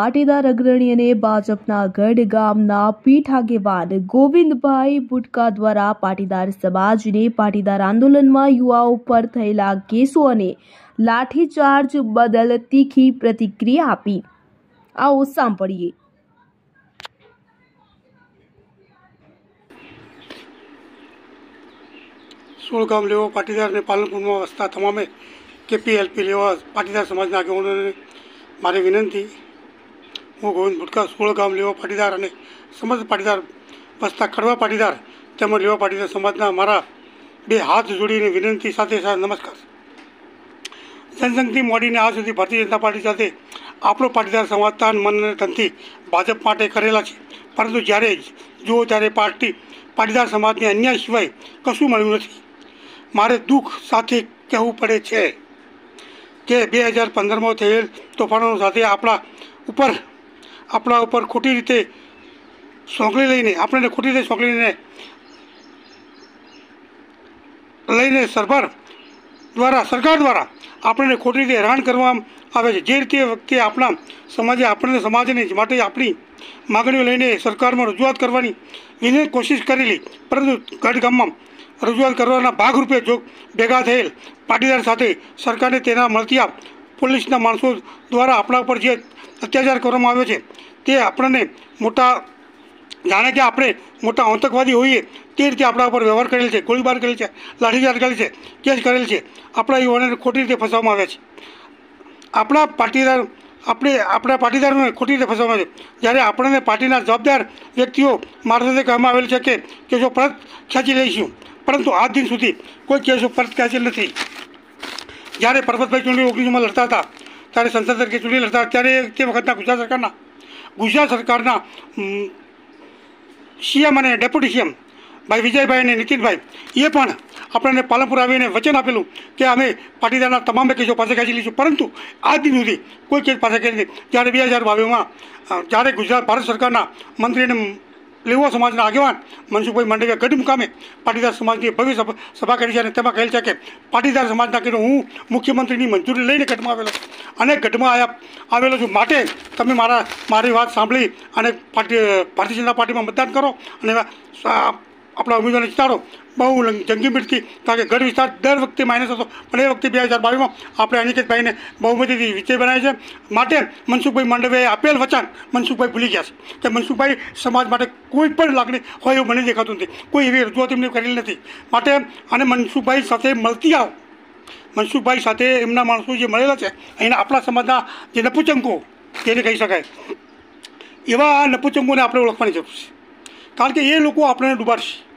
પાટીદાર અગ્રણી અને ભાજપના ગઢ ગામના પીઠ આગેવાન ગોવિંદભાઈ બુટકા દ્વારા પાટીદાર સમાજને પાટીદાર આંદોલનમાં યુવાઓ પર થયેલા કેસો અને લાઠીચાર્જ બદલ તીખી પ્રતિક્રિયા આપી આવો સાંભળીએ સોળ ગામ લેવો પાટીદારને અને પાલનપુરમાં વસતા તમામે કેપીએલપી લેવા પાટીદાર સમાજના આગેવાનોને મારી વિનંતી હું ગોવિંદ ભુટકા સોળ ગામ લેવા પાટીદાર અને સમસ્ત પાટીદાર વસતા કડવા પાટીદાર તેમજ લેવા પાટીદાર સમાજના મારા બે હાથ જોડીને વિનંતી સાથે સાથે નમસ્કાર જનસંઘથી મોડીને આ સુધી ભારતીય જનતા પાર્ટી સાથે આપણો પાટીદાર સમાજ તાન મન અને ધનથી ભાજપ માટે કરેલા છે પરંતુ જ્યારે જુઓ ત્યારે પાર્ટી પાટીદાર સમાજને અન્યાય સિવાય કશું મળ્યું નથી મારે દુઃખ સાથે કહેવું પડે છે કે બે હજાર પંદરમાં થયેલ તોફાનો સાથે આપણા ઉપર આપણા ઉપર ખોટી રીતે સોંકળી લઈને આપણને ખોટી રીતે સોંકળીને લઈને સરકાર દ્વારા સરકાર દ્વારા આપણને ખોટી રીતે હેરાન કરવામાં આવે છે જે રીતે વ્યક્તિ આપણા સમાજે આપણને સમાજને માટે આપણી માગણીઓ લઈને સરકારમાં રજૂઆત કરવાની વિનય કોશિશ કરેલી પરંતુ ગઢગામમાં રજૂઆત કરવાના ભાગરૂપે જો ભેગા થયેલ પાટીદાર સાથે સરકારને તેના મળતી પોલીસના માણસો દ્વારા આપણા ઉપર જે અત્યાચાર કરવામાં આવ્યો છે તે આપણને મોટા જાણે કે આપણે મોટા આતંકવાદી હોઈએ તે રીતે આપણા ઉપર વ્યવહાર કરેલ છે ગોળીબાર કરેલ છે લાઠીચાર્જ કરેલ છે કેસ કરેલ છે આપણા યુવાનોને ખોટી રીતે ફસવામાં આવ્યા છે આપણા પાટીદાર આપણે આપણા પાટીદારોને ખોટી રીતે ફસાવવામાં છે જ્યારે આપણને પાટીના જવાબદાર વ્યક્તિઓ મારફતે કહેવામાં આવેલ છે કે કેસો પરત ખેંચી લઈશું પરંતુ આજ દિન સુધી કોઈ કેસો પરત ખેંચેલ નથી જ્યારે પરબતભાઈ ચૂંટણી ઓગણીસમાં લડતા હતા ત્યારે સંસદ તરીકે ચૂંટણી લડતા ત્યારે તે વખતના ગુજરાત સરકારના ગુજરાત સરકારના સીએમ અને ડેપ્યુટી સીએમ ભાઈ વિજયભાઈ અને નીતિનભાઈ એ પણ આપણને પાલનપુર આવીને વચન આપેલું કે અમે પાટીદારના તમામ કેસો પાસે ખેંચી લઈશું પરંતુ આ દિન સુધી કોઈ કેસ પાસે ખેંચી જ્યારે બે હજાર બાવીસમાં જ્યારે ગુજરાત ભારત સરકારના મંત્રી અને લીવો સમાજના આગેવાન મનસુખભાઈ માંડવીએ ગઢ મુકામે પાટીદાર સમાજની ભવ્ય સભા કરી છે અને તેમાં કહેલ છે કે પાટીદાર સમાજના કીધું હું મુખ્યમંત્રીની મંજૂરી લઈને ગઢમાં આવેલો અને ગઢમાં આયા આવેલો છું માટે તમે મારા મારી વાત સાંભળી અને પાર્ટી ભારતીય જનતા પાર્ટીમાં મતદાન કરો અને આપણા ઉમેદવારને વિસ્તારો બહુ જંગી મીટથી કારણ કે ગઢ વિસ્તાર દર વખતે માઇનસ હતો પણ એ વખતે બે હજાર બાવીસમાં આપણે અનિકેતભાઈને બહુમતીથી વિજય બનાવી છે માટે મનસુખભાઈ માંડવીએ આપેલ વચન મનસુખભાઈ ભૂલી ગયા છે કે મનસુખભાઈ સમાજ માટે કોઈ પણ લાગણી હોય એવું મને દેખાતું નથી કોઈ એવી રજૂઆત એમને કરેલી નથી માટે અને મનસુખભાઈ સાથે મળતી આવો મનસુખભાઈ સાથે એમના માણસો જે મળેલા છે અહીંના આપણા સમાજના જે નપુચંકો તેને કહી શકાય એવા નપુચંકોને આપણે ઓળખવાની જરૂર છે કારણ કે એ લોકો આપણને ડૂબાડશે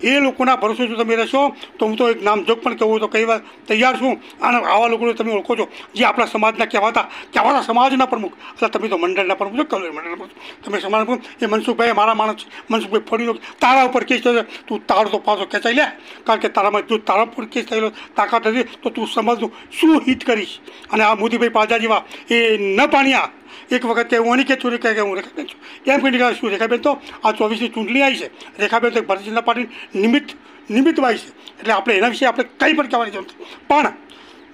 એ લોકોના ભરોસે જો તમે રહેશો તો હું તો એક નામ પણ કહું તો કઈ વાર તૈયાર છું અને આવા લોકોને તમે ઓળખો છો જે આપણા સમાજના કહેવાતા કહેવાતા સમાજના પ્રમુખ એટલે તમે તો મંડળના પ્રમુખ છો કલોલ મંડળના પ્રમુખ તમે સમાજ પ્રમુખ એ મનસુખભાઈ મારા માણસ મનસુખભાઈ ફરી તારા ઉપર કેસ થયો તું તારો તો પાછો ખેંચાઈ લે કારણ કે તારામાં જો તારા પર કેસ થયેલો તાકાત હતી તો તું સમાજનું શું હિત કરીશ અને આ મોદીભાઈ પાજા જેવા એ ન પાણ્યા એક વખત કે હું અનિકેત છું કે હું રેખાબેન છું એમ કહીને શું રેખાબેન તો આ ચોવીસની ચૂંટણી આવી છે રેખાબેન તો ભારતીય જનતા પાર્ટી નિમિત્ત નિમિત્તવાય છે એટલે આપણે એના વિશે આપણે કંઈ પણ કહેવાની જરૂર નથી પણ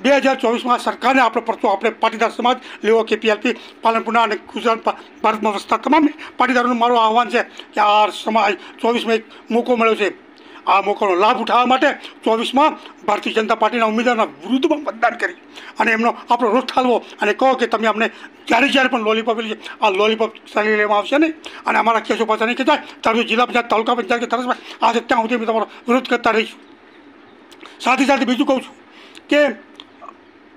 બે હજાર ચોવીસમાં સરકારને આપણો પડતો આપણે પાટીદાર સમાજ લેવો કે કેપીએલપી પાલનપુરના અને ગુજરાત ભારતમાં વસતા તમામ પાટીદારોનું મારું આહવાન છે કે આ સમાજ ચોવીસમાં એક મોકો મળ્યો છે આ મોકોનો લાભ ઉઠાવવા માટે ચોવીસમાં ભારતીય જનતા પાર્ટીના ઉમેદવારના વિરુદ્ધમાં મતદાન કરી અને એમનો આપણો રોષ ઠાલવો અને કહો કે તમે અમને જ્યારે જ્યારે પણ લોલીપોપ આ લોલીપોપ ચાલી લેવામાં આવશે નહીં અને અમારા કેસો પાછા નહીં કહેતા તમે જિલ્લા પંચાયત તાલુકા પંચાયત કે તરસ આજે ત્યાં સુધી તમારો વિરોધ કરતા રહીશું સાથે સાથે બીજું કહું છું કે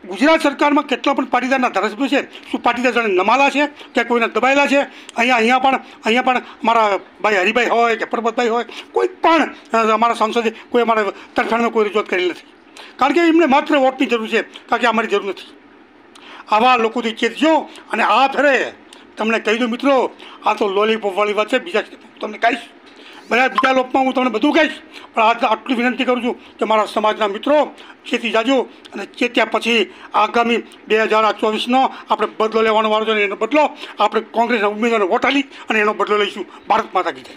ગુજરાત સરકારમાં કેટલા પણ પાટીદારના ધારાસભ્યો છે શું પાટીદાર જાણે નમાલા છે કે કોઈને દબાયેલા છે અહીંયા અહીંયા પણ અહીંયા પણ અમારા ભાઈ હરિભાઈ હોય કે પરબતભાઈ હોય કોઈ પણ અમારા સાંસદે કોઈ અમારા તરફેણમાં કોઈ રજૂઆત કરી નથી કારણ કે એમને માત્ર વોટની જરૂર છે કારણ કે અમારી જરૂર નથી આવા લોકોથી ચેતજો અને આ ફેરે તમને કહી દઉં મિત્રો આ તો લોલીપોપવાળી વાત છે બીજા તમને કહીશ બધા બીજા લોકમાં હું તમને બધું કહીશ પણ આજે આટલી વિનંતી કરું છું કે મારા સમાજના મિત્રો ચેતી જાજો અને ચેત્યા પછી આગામી બે હજાર ચોવીસનો આપણે બદલો લેવાનો વારો છે એનો બદલો આપણે કોંગ્રેસના ઉમેદવારને વોટ આપી અને એનો બદલો લઈશું ભારત માતા કી